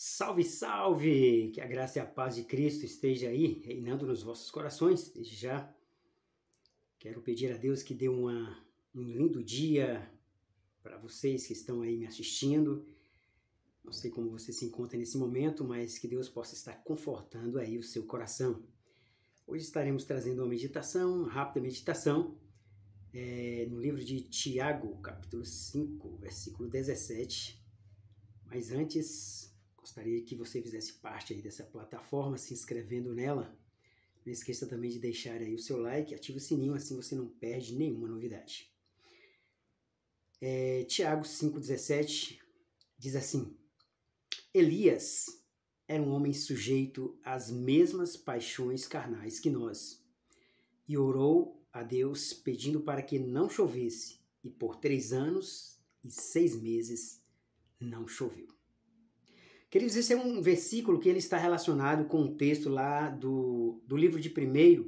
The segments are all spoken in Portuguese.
Salve, salve! Que a graça e a paz de Cristo esteja aí, reinando nos vossos corações. Desde já, quero pedir a Deus que dê uma, um lindo dia para vocês que estão aí me assistindo. Não sei como você se encontra nesse momento, mas que Deus possa estar confortando aí o seu coração. Hoje estaremos trazendo uma meditação, uma rápida meditação, é, no livro de Tiago, capítulo 5, versículo 17. Mas antes, Gostaria que você fizesse parte aí dessa plataforma, se inscrevendo nela. Não esqueça também de deixar aí o seu like, ative o sininho, assim você não perde nenhuma novidade. É, Tiago 5,17 diz assim: Elias era um homem sujeito às mesmas paixões carnais que nós, e orou a Deus pedindo para que não chovesse, e por três anos e seis meses não choveu. Queridos, esse é um versículo que ele está relacionado com o um texto lá do, do livro de 1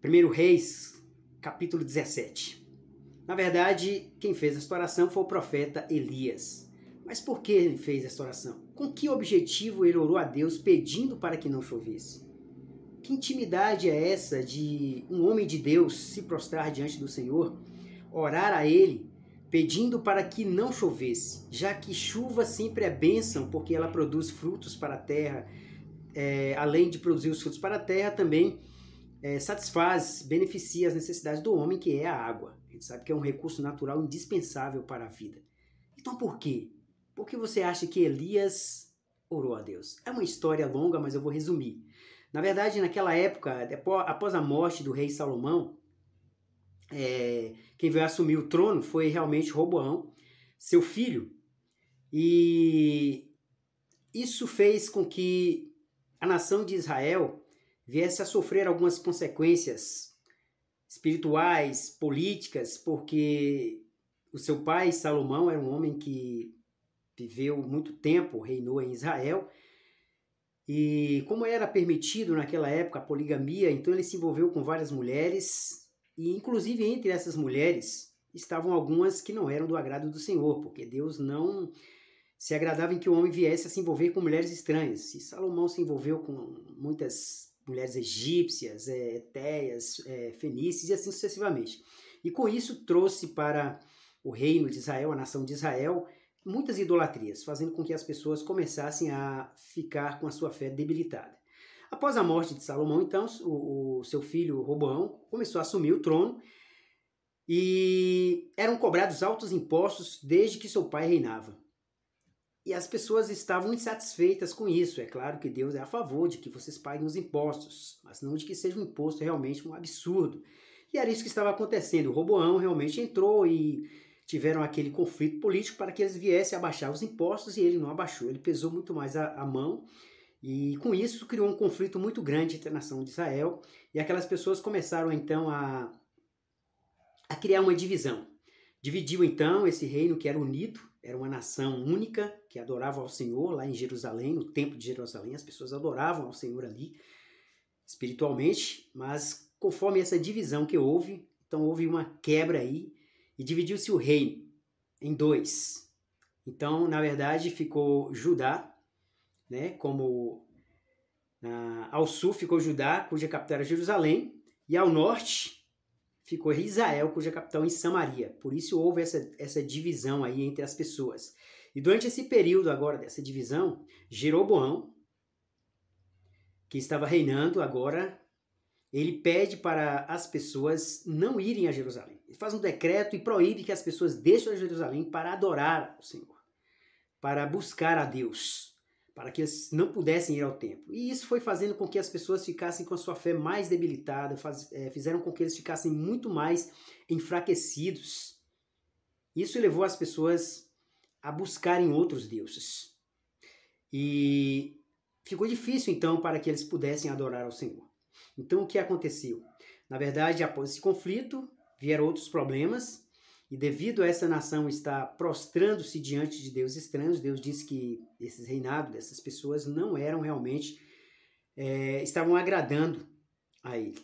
Primeiro Reis, capítulo 17. Na verdade, quem fez esta oração foi o profeta Elias. Mas por que ele fez esta oração? Com que objetivo ele orou a Deus pedindo para que não chovesse? Que intimidade é essa de um homem de Deus se prostrar diante do Senhor, orar a Ele pedindo para que não chovesse, já que chuva sempre é bênção, porque ela produz frutos para a terra. É, além de produzir os frutos para a terra, também é, satisfaz, beneficia as necessidades do homem, que é a água. A gente sabe que é um recurso natural indispensável para a vida. Então por quê? Por que você acha que Elias orou a Deus? É uma história longa, mas eu vou resumir. Na verdade, naquela época, após a morte do rei Salomão, é, quem veio assumir o trono foi realmente Roboão, seu filho. E isso fez com que a nação de Israel viesse a sofrer algumas consequências espirituais, políticas, porque o seu pai Salomão era um homem que viveu muito tempo, reinou em Israel, e como era permitido naquela época a poligamia, então ele se envolveu com várias mulheres e inclusive entre essas mulheres estavam algumas que não eram do agrado do Senhor, porque Deus não se agradava em que o homem viesse a se envolver com mulheres estranhas. E Salomão se envolveu com muitas mulheres egípcias, é, etéias, é, fenícias e assim sucessivamente. E com isso trouxe para o reino de Israel, a nação de Israel, muitas idolatrias, fazendo com que as pessoas começassem a ficar com a sua fé debilitada. Após a morte de Salomão, então, o, o seu filho Roboão começou a assumir o trono e eram cobrados altos impostos desde que seu pai reinava. E as pessoas estavam insatisfeitas com isso. É claro que Deus é a favor de que vocês paguem os impostos, mas não de que seja um imposto realmente um absurdo. E era isso que estava acontecendo. O Roboão realmente entrou e tiveram aquele conflito político para que eles viessem abaixar os impostos e ele não abaixou. Ele pesou muito mais a, a mão e com isso criou um conflito muito grande entre a nação de Israel e aquelas pessoas começaram então a, a criar uma divisão. Dividiu então esse reino que era unido, era uma nação única que adorava ao Senhor lá em Jerusalém, no Templo de Jerusalém, as pessoas adoravam ao Senhor ali espiritualmente, mas conforme essa divisão que houve, então houve uma quebra aí e dividiu-se o reino em dois. Então, na verdade, ficou Judá, né, como ah, ao sul ficou Judá, cuja capital era Jerusalém, e ao norte ficou Israel, cuja capital em Samaria. Por isso houve essa, essa divisão aí entre as pessoas. E durante esse período agora dessa divisão, Jeroboão, que estava reinando agora, ele pede para as pessoas não irem a Jerusalém. Ele faz um decreto e proíbe que as pessoas deixem Jerusalém para adorar o Senhor, para buscar a Deus para que eles não pudessem ir ao templo. E isso foi fazendo com que as pessoas ficassem com a sua fé mais debilitada, faz, é, fizeram com que eles ficassem muito mais enfraquecidos. Isso levou as pessoas a buscarem outros deuses. E ficou difícil então para que eles pudessem adorar ao Senhor. Então o que aconteceu? Na verdade, após esse conflito, vieram outros problemas e devido a essa nação estar prostrando-se diante de deuses estranhos, Deus disse que esses reinados dessas pessoas não eram realmente, é, estavam agradando a ele.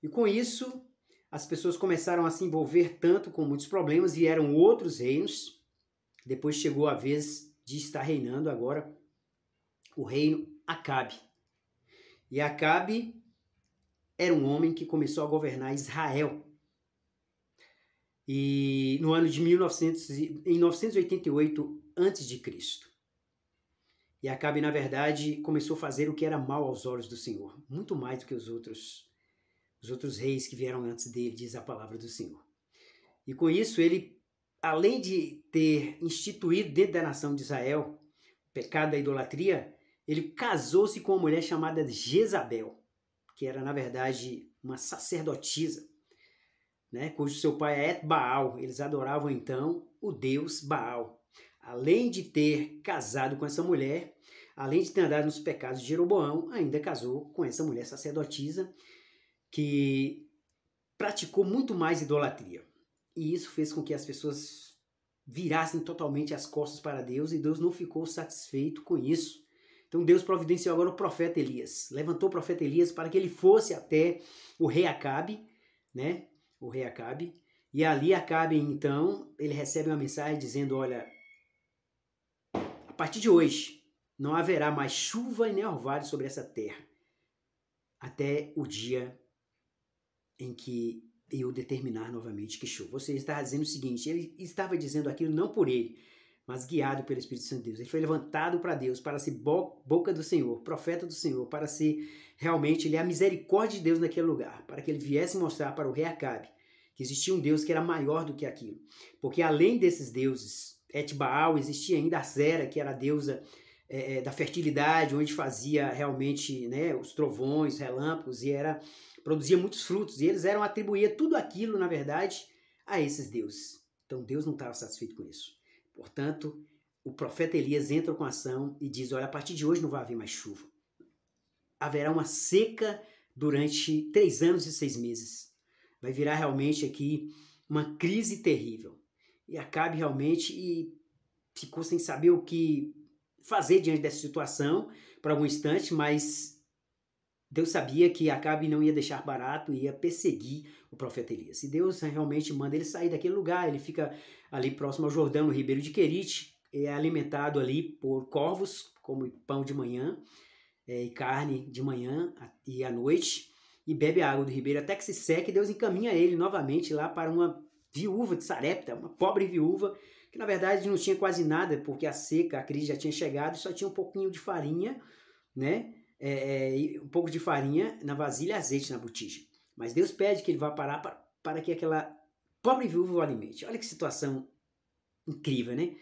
E com isso, as pessoas começaram a se envolver tanto com muitos problemas, e eram outros reinos. Depois chegou a vez de estar reinando agora o reino Acabe. E Acabe era um homem que começou a governar Israel e no ano de 1900, em 988 Cristo E Acabe, na verdade, começou a fazer o que era mal aos olhos do Senhor, muito mais do que os outros os outros reis que vieram antes dele, diz a palavra do Senhor. E com isso ele, além de ter instituído dentro da nação de Israel o pecado da idolatria, ele casou-se com uma mulher chamada Jezabel, que era na verdade uma sacerdotisa né, cujo seu pai é Baal. Eles adoravam então o deus Baal. Além de ter casado com essa mulher, além de ter andado nos pecados de Jeroboão, ainda casou com essa mulher sacerdotisa que praticou muito mais idolatria. E isso fez com que as pessoas virassem totalmente as costas para Deus e Deus não ficou satisfeito com isso. Então Deus providenciou agora o profeta Elias, levantou o profeta Elias para que ele fosse até o rei Acabe, né, o rei Acabe, e ali Acabe então, ele recebe uma mensagem dizendo, olha, a partir de hoje não haverá mais chuva e nem orvalho sobre essa terra, até o dia em que eu determinar novamente que chuva. Ou seja, estava dizendo o seguinte, ele estava dizendo aquilo não por ele, mas guiado pelo Espírito Santo de Deus. Ele foi levantado para Deus, para ser boca do Senhor, profeta do Senhor, para ser realmente ele é a misericórdia de Deus naquele lugar, para que ele viesse mostrar para o rei Acabe que existia um Deus que era maior do que aquilo. Porque além desses deuses, Etbaal, existia ainda a Zera, que era a deusa é, é, da fertilidade, onde fazia realmente né, os trovões, relâmpagos, e era produzia muitos frutos. E eles eram atribuía tudo aquilo, na verdade, a esses deuses. Então Deus não estava satisfeito com isso. Portanto, o profeta Elias entra com ação e diz: Olha, a partir de hoje não vai haver mais chuva haverá uma seca durante três anos e seis meses. Vai virar realmente aqui uma crise terrível. E Acabe realmente e ficou sem saber o que fazer diante dessa situação por algum instante, mas Deus sabia que Acabe não ia deixar barato, ia perseguir o profeta Elias. E Deus realmente manda ele sair daquele lugar, ele fica ali próximo ao Jordão, no ribeiro de Querite, é alimentado ali por corvos, como pão de manhã, é, e carne de manhã e à noite, e bebe a água do ribeiro até que se seque, e Deus encaminha ele novamente lá para uma viúva de Sarepta, uma pobre viúva, que na verdade não tinha quase nada, porque a seca, a crise já tinha chegado, e só tinha um pouquinho de farinha, né? É, é um pouco de farinha na vasilha azeite na botija. Mas Deus pede que ele vá parar para, para que aquela pobre viúva o alimente. Olha que situação incrível, né?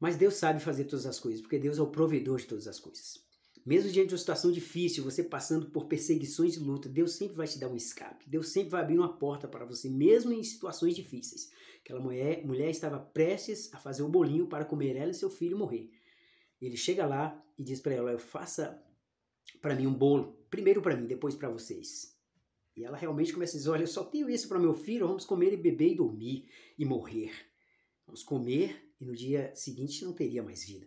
Mas Deus sabe fazer todas as coisas, porque Deus é o provedor de todas as coisas. Mesmo diante de uma situação difícil, você passando por perseguições e luta, Deus sempre vai te dar um escape. Deus sempre vai abrir uma porta para você, mesmo em situações difíceis. Aquela mulher, mulher estava prestes a fazer o bolinho para comer ela e seu filho morrer. Ele chega lá e diz para ela: faça para mim um bolo, primeiro para mim, depois para vocês. E ela realmente começa a dizer: Olha, eu só tenho isso para meu filho, vamos comer e beber e dormir e morrer. Vamos comer e no dia seguinte não teria mais vida.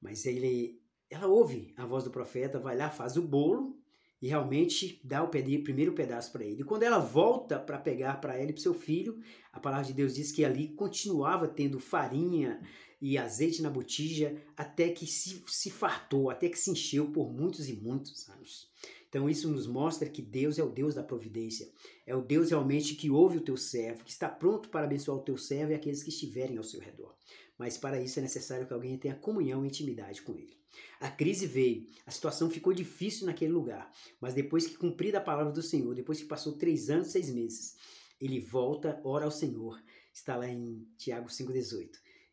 Mas ele ela ouve a voz do profeta, vai lá, faz o bolo e realmente dá o primeiro pedaço para ele. E quando ela volta para pegar para ela e para seu filho, a palavra de Deus diz que ali continuava tendo farinha e azeite na botija até que se, se fartou, até que se encheu por muitos e muitos anos. Então isso nos mostra que Deus é o Deus da providência, é o Deus realmente que ouve o teu servo, que está pronto para abençoar o teu servo e aqueles que estiverem ao seu redor. Mas para isso é necessário que alguém tenha comunhão e intimidade com ele. A crise veio, a situação ficou difícil naquele lugar, mas depois que cumprida a palavra do Senhor, depois que passou três anos, seis meses, ele volta, ora ao Senhor. Está lá em Tiago 5,18.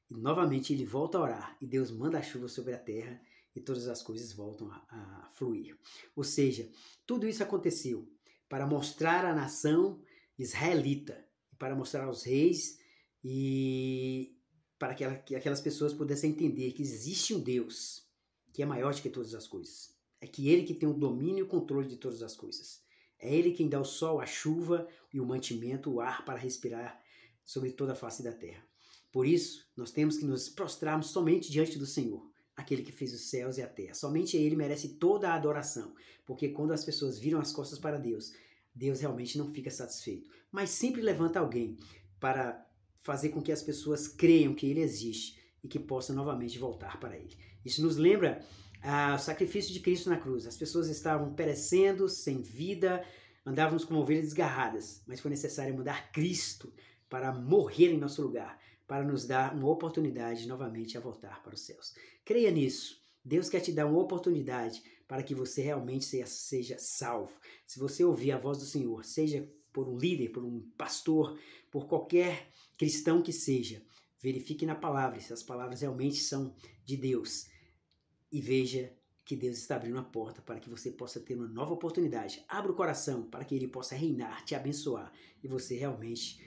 E novamente ele volta a orar e Deus manda a chuva sobre a terra e todas as coisas voltam a, a fluir. Ou seja, tudo isso aconteceu para mostrar à nação israelita, para mostrar aos reis e para que aquelas pessoas pudessem entender que existe um Deus que é maior do que todas as coisas. É que ele que tem o domínio e o controle de todas as coisas. É ele quem dá o sol, a chuva e o mantimento, o ar para respirar sobre toda a face da terra. Por isso, nós temos que nos prostrarmos somente diante do Senhor, aquele que fez os céus e a terra. Somente ele merece toda a adoração, porque quando as pessoas viram as costas para Deus, Deus realmente não fica satisfeito. Mas sempre levanta alguém para fazer com que as pessoas creiam que ele existe, e que possa novamente voltar para Ele. Isso nos lembra ah, o sacrifício de Cristo na cruz. As pessoas estavam perecendo, sem vida, andávamos como ovelhas desgarradas, mas foi necessário mudar Cristo para morrer em nosso lugar, para nos dar uma oportunidade novamente a voltar para os céus. Creia nisso. Deus quer te dar uma oportunidade para que você realmente seja, salvo. Se você ouvir a voz do Senhor, seja por um líder, por um pastor, por qualquer cristão que seja, Verifique na palavra se as palavras realmente são de Deus e veja que Deus está abrindo a porta para que você possa ter uma nova oportunidade. Abra o coração para que Ele possa reinar, te abençoar e você realmente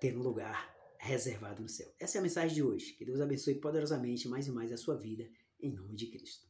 ter um lugar reservado no céu. Essa é a mensagem de hoje. Que Deus abençoe poderosamente mais e mais a sua vida, em nome de Cristo.